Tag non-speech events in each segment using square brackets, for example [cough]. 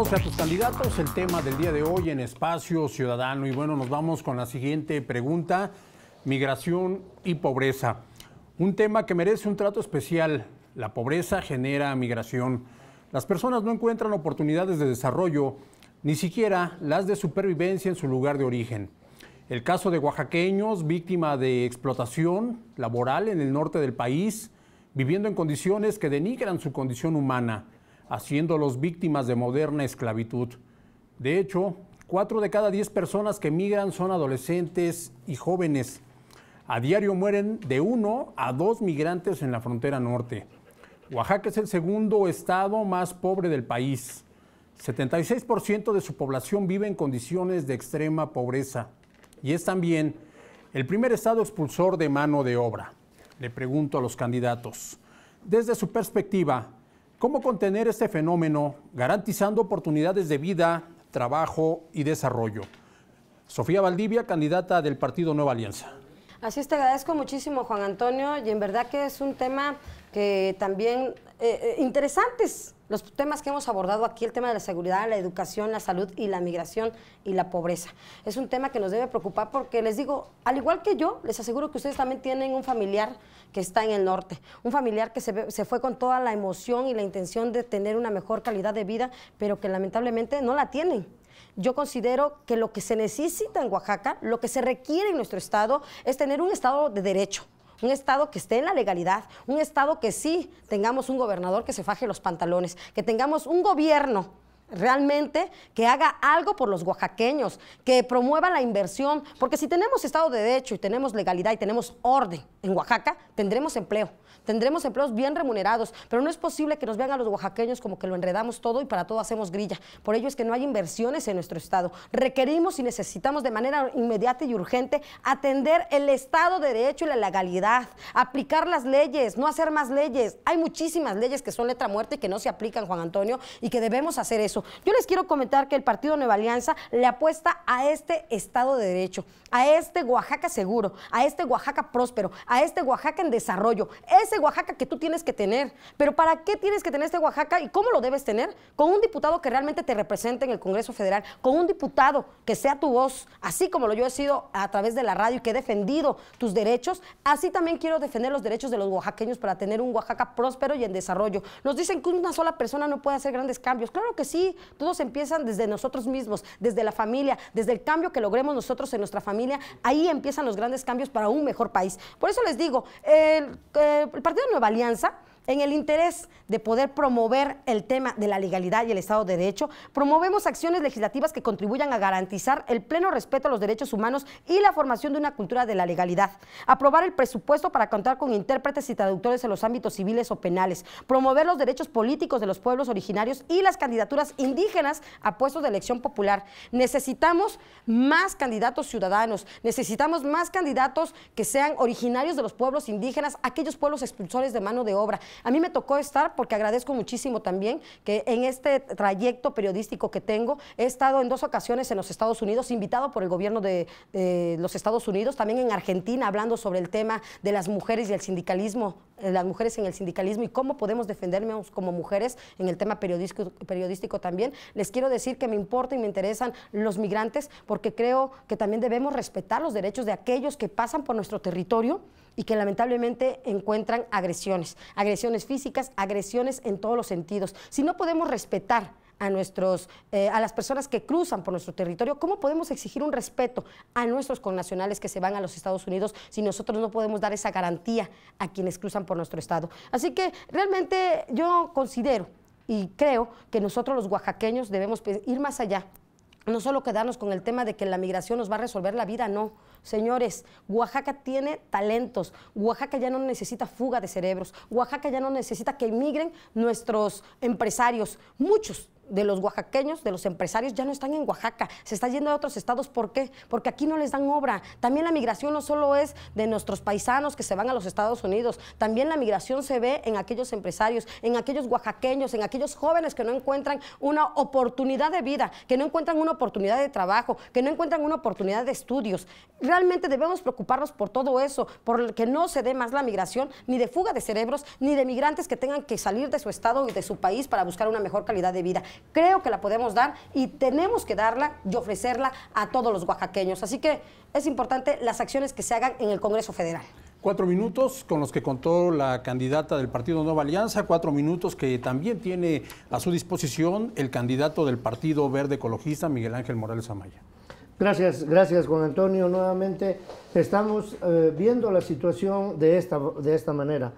a tus candidatos, el tema del día de hoy en Espacio Ciudadano. Y bueno, nos vamos con la siguiente pregunta, migración y pobreza. Un tema que merece un trato especial. La pobreza genera migración. Las personas no encuentran oportunidades de desarrollo, ni siquiera las de supervivencia en su lugar de origen. El caso de oaxaqueños, víctima de explotación laboral en el norte del país, viviendo en condiciones que denigran su condición humana haciéndolos víctimas de moderna esclavitud. De hecho, cuatro de cada diez personas que migran son adolescentes y jóvenes. A diario mueren de uno a dos migrantes en la frontera norte. Oaxaca es el segundo estado más pobre del país. 76% de su población vive en condiciones de extrema pobreza y es también el primer estado expulsor de mano de obra. Le pregunto a los candidatos, desde su perspectiva, ¿Cómo contener este fenómeno garantizando oportunidades de vida, trabajo y desarrollo? Sofía Valdivia, candidata del Partido Nueva Alianza. Así es, te agradezco muchísimo, Juan Antonio, y en verdad que es un tema que también eh, eh interesantes los temas que hemos abordado aquí, el tema de la seguridad, la educación, la salud y la migración y la pobreza. Es un tema que nos debe preocupar porque les digo, al igual que yo, les aseguro que ustedes también tienen un familiar que está en el norte, un familiar que se, se fue con toda la emoción y la intención de tener una mejor calidad de vida, pero que lamentablemente no la tienen. Yo considero que lo que se necesita en Oaxaca, lo que se requiere en nuestro Estado, es tener un Estado de derecho, un Estado que esté en la legalidad, un Estado que sí tengamos un gobernador que se faje los pantalones, que tengamos un gobierno realmente que haga algo por los oaxaqueños, que promueva la inversión, porque si tenemos Estado de Derecho y tenemos legalidad y tenemos orden en Oaxaca, tendremos empleo, tendremos empleos bien remunerados, pero no es posible que nos vean a los oaxaqueños como que lo enredamos todo y para todo hacemos grilla. Por ello es que no hay inversiones en nuestro Estado. Requerimos y necesitamos de manera inmediata y urgente atender el Estado de Derecho y la legalidad, aplicar las leyes, no hacer más leyes. Hay muchísimas leyes que son letra muerta y que no se aplican, Juan Antonio, y que debemos hacer eso. Yo les quiero comentar que el Partido Nueva Alianza le apuesta a este Estado de Derecho, a este Oaxaca seguro, a este Oaxaca próspero, a este Oaxaca en desarrollo, ese Oaxaca que tú tienes que tener. Pero ¿para qué tienes que tener este Oaxaca y cómo lo debes tener? Con un diputado que realmente te represente en el Congreso Federal, con un diputado que sea tu voz, así como lo yo he sido a través de la radio y que he defendido tus derechos, así también quiero defender los derechos de los oaxaqueños para tener un Oaxaca próspero y en desarrollo. Nos dicen que una sola persona no puede hacer grandes cambios. Claro que sí, todos empiezan desde nosotros mismos, desde la familia, desde el cambio que logremos nosotros en nuestra familia. Ahí empiezan los grandes cambios para un mejor país. Por eso les digo, el eh, Partido Nueva Alianza en el interés de poder promover el tema de la legalidad y el Estado de Derecho, promovemos acciones legislativas que contribuyan a garantizar el pleno respeto a los derechos humanos y la formación de una cultura de la legalidad. Aprobar el presupuesto para contar con intérpretes y traductores en los ámbitos civiles o penales. Promover los derechos políticos de los pueblos originarios y las candidaturas indígenas a puestos de elección popular. Necesitamos más candidatos ciudadanos, necesitamos más candidatos que sean originarios de los pueblos indígenas, aquellos pueblos expulsores de mano de obra, a mí me tocó estar, porque agradezco muchísimo también que en este trayecto periodístico que tengo, he estado en dos ocasiones en los Estados Unidos, invitado por el gobierno de, los Estados Unidos, también en Argentina, hablando sobre el tema de las mujeres y el sindicalismo eh, las mujeres en el sindicalismo y cómo podemos defendernos como mujeres en el tema periodístico, periodístico también. Les quiero decir que me importa y me interesan los migrantes porque creo que también debemos respetar los derechos de aquellos que pasan por nuestro territorio y que lamentablemente encuentran agresiones, agresiones físicas, agresiones en todos los sentidos. Si no podemos respetar a, nuestros, eh, a las personas que cruzan por nuestro territorio? ¿Cómo podemos exigir un respeto a nuestros connacionales que se van a los Estados Unidos si nosotros no podemos dar esa garantía a quienes cruzan por nuestro estado? Así que realmente yo considero y creo que nosotros los oaxaqueños debemos ir más allá. No solo quedarnos con el tema de que la migración nos va a resolver la vida, no. Señores, Oaxaca tiene talentos. Oaxaca ya no necesita fuga de cerebros. Oaxaca ya no necesita que emigren nuestros empresarios. Muchos de los oaxaqueños, de los empresarios, ya no están en Oaxaca, se está yendo a otros estados. ¿Por qué? Porque aquí no les dan obra. También la migración no solo es de nuestros paisanos que se van a los Estados Unidos, también la migración se ve en aquellos empresarios, en aquellos oaxaqueños, en aquellos jóvenes que no encuentran una oportunidad de vida, que no encuentran una oportunidad de trabajo, que no encuentran una oportunidad de estudios. Realmente debemos preocuparnos por todo eso, por que no se dé más la migración, ni de fuga de cerebros, ni de migrantes que tengan que salir de su estado y de su país para buscar una mejor calidad de vida. Creo que la podemos dar y tenemos que darla y ofrecerla a todos los oaxaqueños. Así que es importante las acciones que se hagan en el Congreso Federal. Cuatro minutos con los que contó la candidata del Partido Nueva Alianza, cuatro minutos que también tiene a su disposición el candidato del Partido Verde Ecologista, Miguel Ángel Morales Amaya. Gracias, gracias Juan Antonio. Nuevamente estamos eh, viendo la situación de esta, de esta manera.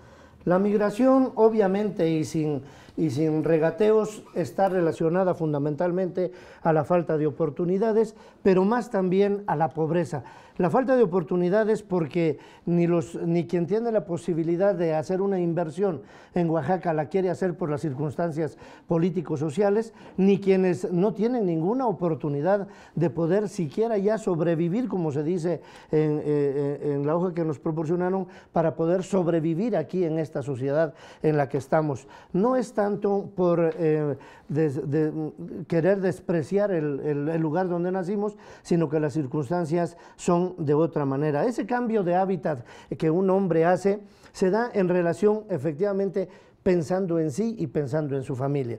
La migración, obviamente, y sin y sin regateos está relacionada fundamentalmente a la falta de oportunidades, pero más también a la pobreza. La falta de oportunidades porque ni, los, ni quien tiene la posibilidad de hacer una inversión en Oaxaca la quiere hacer por las circunstancias políticos sociales ni quienes no tienen ninguna oportunidad de poder siquiera ya sobrevivir, como se dice eh, eh, en, la hoja que nos proporcionaron, para poder sobrevivir aquí en esta sociedad en la que estamos. No es tanto por eh, querer despreciar el lugar donde nacimos, sino que las circunstancias son de otra manera. Ese cambio de hábitat que un hombre hace se da en relación efectivamente pensando en sí y pensando en su familia.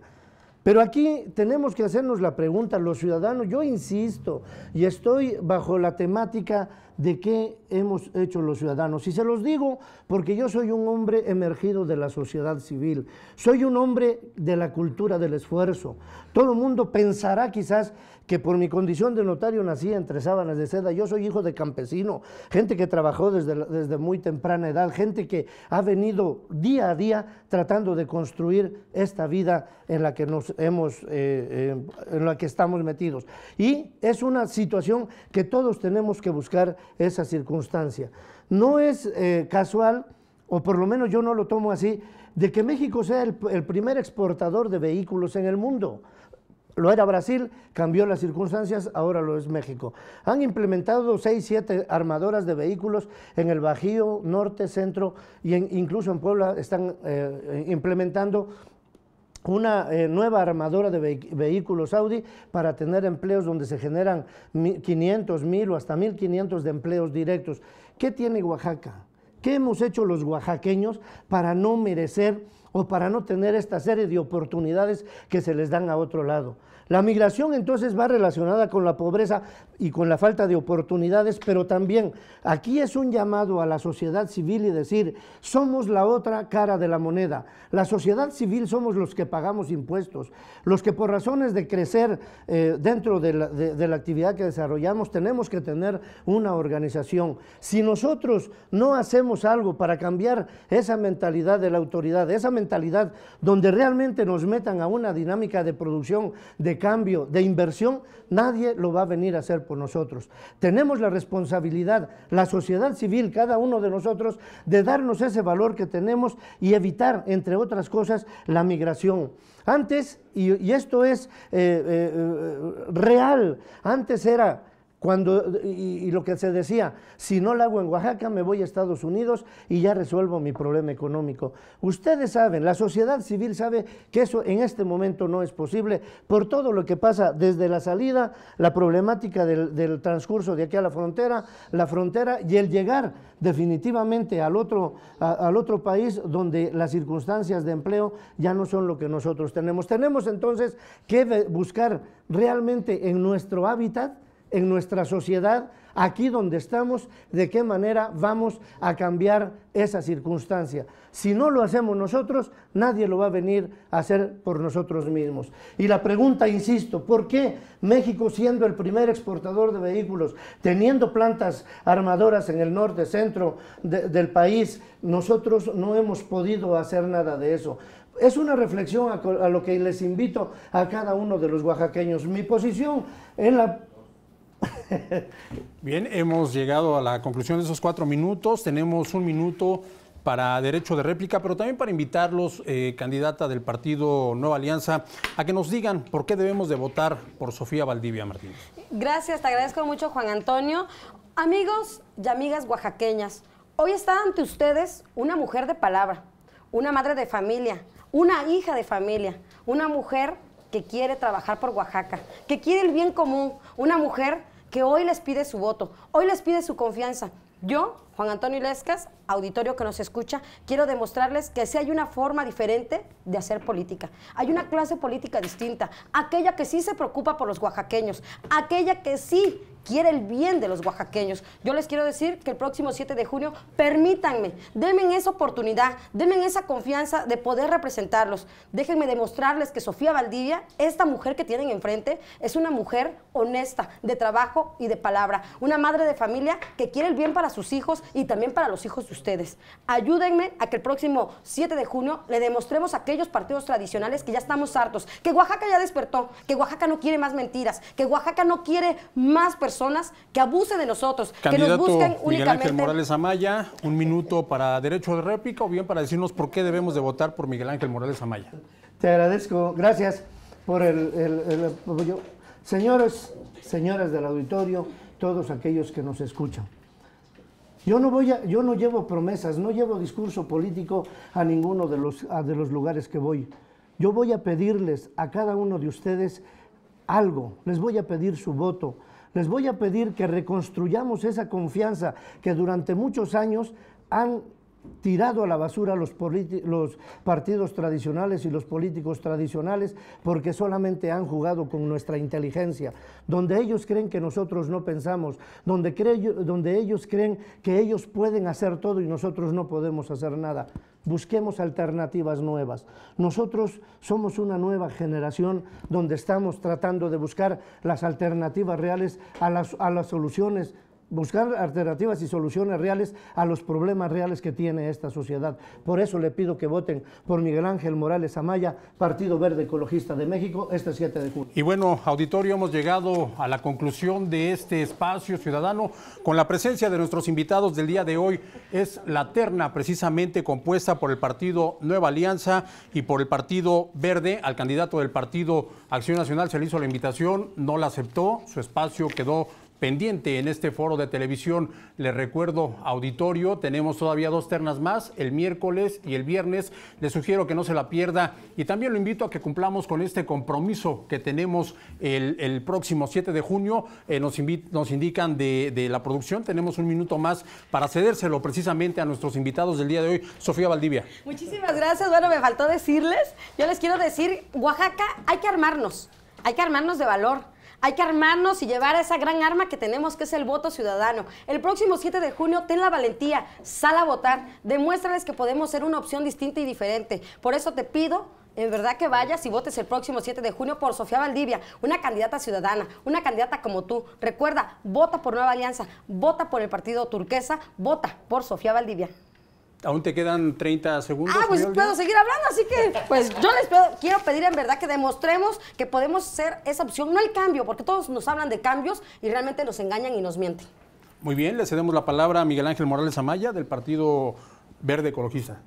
Pero aquí tenemos que hacernos la pregunta, los ciudadanos, yo insisto, y estoy bajo la temática de qué hemos hecho los ciudadanos. Y se los digo porque yo soy un hombre emergido de la sociedad civil, soy un hombre de la cultura del esfuerzo. Todo el mundo pensará quizás que por mi condición de notario nací entre sábanas de seda. Yo soy hijo de campesino, gente que trabajó desde, desde muy temprana edad, gente que ha venido día a día tratando de construir esta vida en la que, nos hemos, eh, eh, en la que estamos metidos. Y es una situación que todos tenemos que buscar esa circunstancia. No es eh, casual, o por lo menos yo no lo tomo así, de que México sea el primer exportador de vehículos en el mundo. Lo era Brasil, cambió las circunstancias, ahora lo es México. Han implementado seis siete armadoras de vehículos en el Bajío, Norte, Centro y incluso en Puebla están eh, implementando una eh, nueva armadora de vehículos Audi para tener empleos donde se generan 500, 1000 o hasta 1500 de empleos directos. ¿Qué tiene Oaxaca? ¿Qué hemos hecho los oaxaqueños para no merecer o para no tener esta serie de oportunidades que se les dan a otro lado. La migración entonces va relacionada con la pobreza y con la falta de oportunidades, pero también aquí es un llamado a la sociedad civil y decir, somos la otra cara de la moneda. La sociedad civil somos los que pagamos impuestos, los que por razones de crecer eh, dentro de la, de la actividad que desarrollamos tenemos que tener una organización. Si nosotros no hacemos algo para cambiar esa mentalidad de la autoridad, esa mentalidad donde realmente nos metan a una dinámica de producción de cambio, de inversión, nadie lo va a venir a hacer por nosotros. Tenemos la responsabilidad, la sociedad civil, cada uno de nosotros, de darnos ese valor que tenemos y evitar, entre otras cosas, la migración. Antes, y, esto es eh, eh, eh, real, antes era cuando, y, lo que se decía, si no la hago en Oaxaca, me voy a Estados Unidos y ya resuelvo mi problema económico. Ustedes saben, la sociedad civil sabe que eso en este momento no es posible por todo lo que pasa desde la salida, la problemática del, transcurso de aquí a la frontera, la frontera y el llegar definitivamente al otro, al otro país donde las circunstancias de empleo ya no son lo que nosotros tenemos. Tenemos entonces que buscar realmente en nuestro hábitat en nuestra sociedad, aquí donde estamos, de qué manera vamos a cambiar esa circunstancia. Si no lo hacemos nosotros, nadie lo va a venir a hacer por nosotros mismos. Y la pregunta, insisto, ¿por qué México siendo el primer exportador de vehículos, teniendo plantas armadoras en el norte, centro del país, nosotros no hemos podido hacer nada de eso? Es una reflexión a, a lo que les invito a cada uno de los oaxaqueños. Mi posición en la [laughs] Bien, hemos llegado a la conclusión de esos cuatro minutos. Tenemos un minuto para derecho de réplica, pero también para invitarlos, eh, candidata del partido Nueva Alianza, a que nos digan por qué debemos de votar por Sofía Valdivia Martínez. Gracias, te agradezco mucho Juan Antonio. Amigos y amigas oaxaqueñas, hoy está ante ustedes una mujer de palabra, una madre de familia, una hija de familia, una mujer que quiere trabajar por Oaxaca, que quiere el bien común, una mujer que hoy les pide su voto, hoy les pide su confianza. Yo, Juan Antonio Lescas, auditorio que nos escucha, quiero demostrarles que sí hay una forma diferente de hacer política. Hay una clase política distinta, aquella que sí se preocupa por los oaxaqueños, aquella que sí quiere el bien de los oaxaqueños. Yo les quiero decir que el próximo 7 de junio, permítanme, denme esa oportunidad, denme esa confianza de poder representarlos. Déjenme demostrarles que Sofía Valdivia, esta mujer que tienen enfrente, es una mujer honesta, de trabajo y de palabra. Una madre de familia que quiere el bien para sus hijos y también para los hijos de ustedes. Ayúdenme a que el próximo 7 de junio le demostremos a aquellos partidos tradicionales que ya estamos hartos, que Oaxaca ya despertó, que Oaxaca no quiere más mentiras, que Oaxaca no quiere más personas personas que abusen de nosotros, que nos busquen Miguel Ángel Morales Amaya, un minuto para derecho de réplica o bien para decirnos por qué debemos de votar por Miguel Ángel Morales Amaya. Te agradezco, gracias por el, apoyo. Señores, señoras del auditorio, todos aquellos que nos escuchan. Yo no, voy a, yo no llevo promesas, no llevo discurso político a ninguno de los, de los lugares que voy. Yo voy a pedirles a cada uno de ustedes algo, les voy a pedir su voto, les voy a pedir que reconstruyamos esa confianza que durante muchos años han tirado a la basura los, partidos tradicionales y los políticos tradicionales porque solamente han jugado con nuestra inteligencia, donde ellos creen que nosotros no pensamos, donde, donde ellos creen que ellos pueden hacer todo y nosotros no podemos hacer nada. Busquemos alternativas nuevas. Nosotros somos una nueva generación donde estamos tratando de buscar las alternativas reales a las, a las soluciones buscar alternativas y soluciones reales a los problemas reales que tiene esta sociedad. Por eso le pido que voten por Miguel Ángel Morales Amaya, Partido Verde Ecologista de México, este 7 de junio. Y bueno, auditorio, hemos llegado a la conclusión de este espacio ciudadano con la presencia de nuestros invitados del día de hoy. Es la terna precisamente compuesta por el Partido Nueva Alianza y por el Partido Verde. Al candidato del Partido Acción Nacional se le hizo la invitación, no la aceptó, su espacio quedó pendiente en este foro de televisión. Les recuerdo, auditorio, tenemos todavía dos ternas más, el miércoles y el viernes. Les sugiero que no se la pierda y también lo invito a que cumplamos con este compromiso que tenemos el, próximo 7 de junio. Eh, nos, nos, indican de la producción, tenemos un minuto más para cedérselo precisamente a nuestros invitados del día de hoy. Sofía Valdivia. Muchísimas gracias. Bueno, me faltó decirles, yo les quiero decir, Oaxaca, hay que armarnos, hay que armarnos de valor hay que armarnos y llevar a esa gran arma que tenemos, que es el voto ciudadano. El próximo 7 de junio, ten la valentía, sal a votar, demuéstrales que podemos ser una opción distinta y diferente. Por eso te pido en verdad que vayas y votes el próximo 7 de junio por Sofía Valdivia, una candidata ciudadana, una candidata como tú. Recuerda, vota por Nueva Alianza, vota por el partido turquesa, vota por Sofía Valdivia. Aún te quedan 30 segundos. Ah, pues puedo seguir hablando, así que pues yo les quiero pedir en verdad que demostremos que podemos ser esa opción, no el cambio, porque todos nos hablan de cambios y realmente nos engañan y nos mienten. Muy bien, le cedemos la palabra a Miguel Ángel Morales Amaya del Partido Verde Ecologista.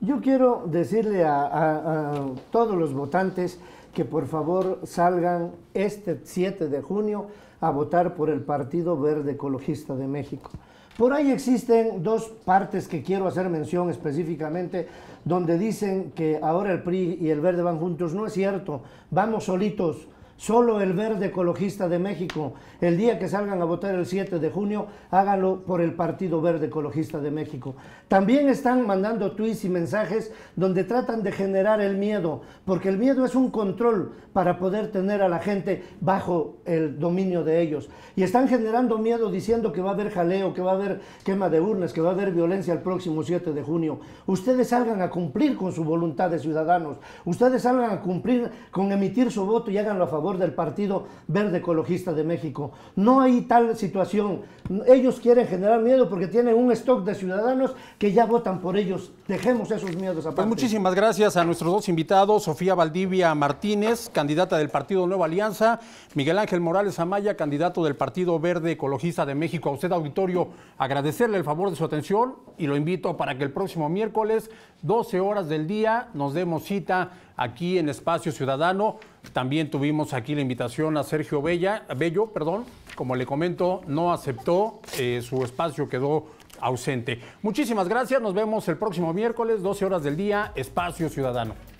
Yo quiero decirle a todos los votantes que por favor salgan este 7 de junio a votar por el Partido Verde Ecologista de México. Por ahí existen dos partes que quiero hacer mención específicamente, donde dicen que ahora el PRI y el Verde van juntos. No es cierto, vamos solitos. Solo el Verde Ecologista de México, el día que salgan a votar el 7 de junio, háganlo por el Partido Verde Ecologista de México. También están mandando tweets y mensajes donde tratan de generar el miedo, porque el miedo es un control para poder tener a la gente bajo el dominio de ellos. Y están generando miedo diciendo que va a haber jaleo, que va a haber quema de urnas, que va a haber violencia el próximo 7 de junio. Ustedes salgan a cumplir con su voluntad de ciudadanos. Ustedes salgan a cumplir con emitir su voto y háganlo a favor del Partido Verde Ecologista de México. No hay tal situación. Ellos quieren generar miedo porque tienen un stock de ciudadanos que ya votan por ellos. Dejemos esos miedos aparte. Pues muchísimas gracias a nuestros dos invitados, Sofía Valdivia Martínez, candidata del Partido Nueva Alianza, Miguel Ángel Morales Amaya, candidato del Partido Verde Ecologista de México. A usted, auditorio, agradecerle el favor de su atención y lo invito para que el próximo miércoles, 12 horas del día, nos demos cita aquí en Espacio Ciudadano. También tuvimos aquí la invitación a Sergio Bella, Bello, perdón, como le comento, no aceptó, eh, su espacio quedó ausente. Muchísimas gracias, nos vemos el próximo miércoles, 12 horas del día, Espacio Ciudadano.